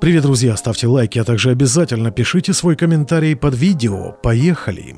Привет, друзья! Ставьте лайки, а также обязательно пишите свой комментарий под видео. Поехали!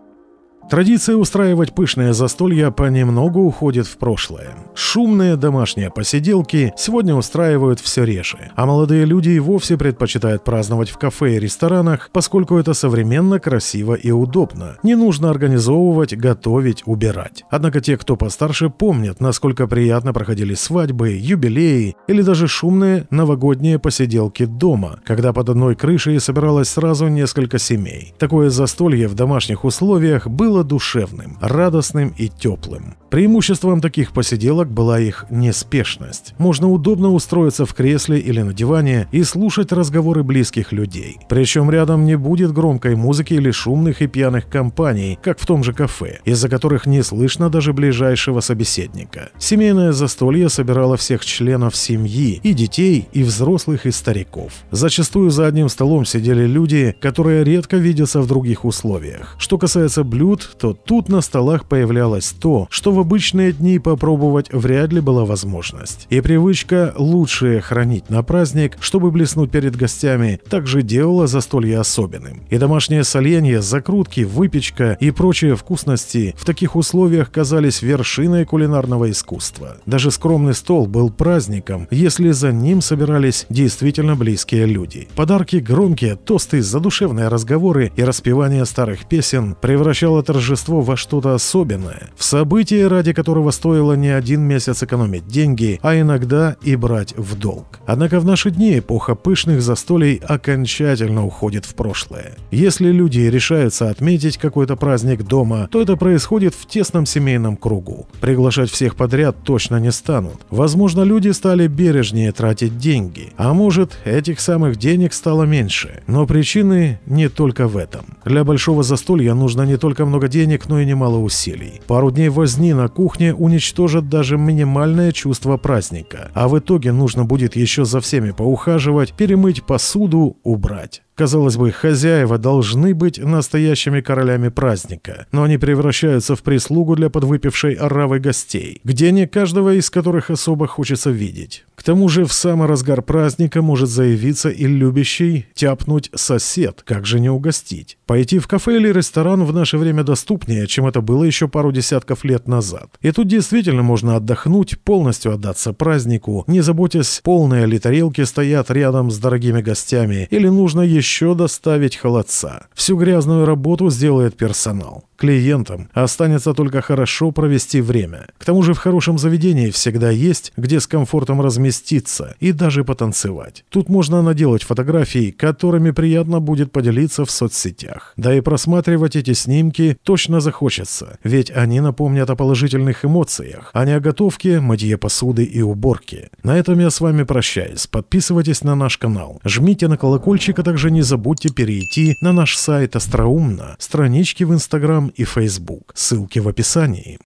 Традиция устраивать пышное застолье понемногу уходит в прошлое. Шумные домашние посиделки сегодня устраивают все реже, а молодые люди и вовсе предпочитают праздновать в кафе и ресторанах, поскольку это современно, красиво и удобно. Не нужно организовывать, готовить, убирать. Однако те, кто постарше, помнят, насколько приятно проходили свадьбы, юбилеи или даже шумные новогодние посиделки дома, когда под одной крышей собиралось сразу несколько семей. Такое застолье в домашних условиях было было душевным, радостным и теплым. Преимуществом таких посиделок была их неспешность. Можно удобно устроиться в кресле или на диване и слушать разговоры близких людей. Причем рядом не будет громкой музыки или шумных и пьяных компаний, как в том же кафе, из-за которых не слышно даже ближайшего собеседника. Семейное застолье собирало всех членов семьи, и детей, и взрослых, и стариков. Зачастую за одним столом сидели люди, которые редко видятся в других условиях. Что касается блюд, то тут на столах появлялось то, что в обычные дни попробовать вряд ли была возможность. И привычка лучшее хранить на праздник, чтобы блеснуть перед гостями, также делала застолье особенным. И домашнее соленье, закрутки, выпечка и прочие вкусности в таких условиях казались вершиной кулинарного искусства. Даже скромный стол был праздником, если за ним собирались действительно близкие люди. Подарки громкие, тосты, задушевные разговоры и распевание старых песен превращало торжество торжество во что-то особенное, в событие, ради которого стоило не один месяц экономить деньги, а иногда и брать в долг. Однако в наши дни эпоха пышных застолий окончательно уходит в прошлое. Если люди решаются отметить какой-то праздник дома, то это происходит в тесном семейном кругу. Приглашать всех подряд точно не станут. Возможно, люди стали бережнее тратить деньги, а может, этих самых денег стало меньше. Но причины не только в этом. Для большого застолья нужно не только много много денег, но и немало усилий. Пару дней возни на кухне уничтожат даже минимальное чувство праздника. А в итоге нужно будет еще за всеми поухаживать, перемыть посуду, убрать. Казалось бы, хозяева должны быть настоящими королями праздника, но они превращаются в прислугу для подвыпившей оравы гостей, где не каждого из которых особо хочется видеть. К тому же в самый разгар праздника может заявиться и любящий тяпнуть сосед, как же не угостить. Пойти в кафе или ресторан в наше время доступнее, чем это было еще пару десятков лет назад. И тут действительно можно отдохнуть, полностью отдаться празднику, не заботясь, полные ли тарелки стоят рядом с дорогими гостями, или нужно еще еще доставить холодца. Всю грязную работу сделает персонал. Клиентам останется только хорошо провести время. К тому же в хорошем заведении всегда есть, где с комфортом разместиться и даже потанцевать. Тут можно наделать фотографии, которыми приятно будет поделиться в соцсетях. Да и просматривать эти снимки точно захочется, ведь они напомнят о положительных эмоциях, а не о готовке, мытье посуды и уборке. На этом я с вами прощаюсь. Подписывайтесь на наш канал, жмите на колокольчик, а также не забудьте перейти на наш сайт Остроумно, странички в Инстаграм Instagram и Facebook. Ссылки в описании.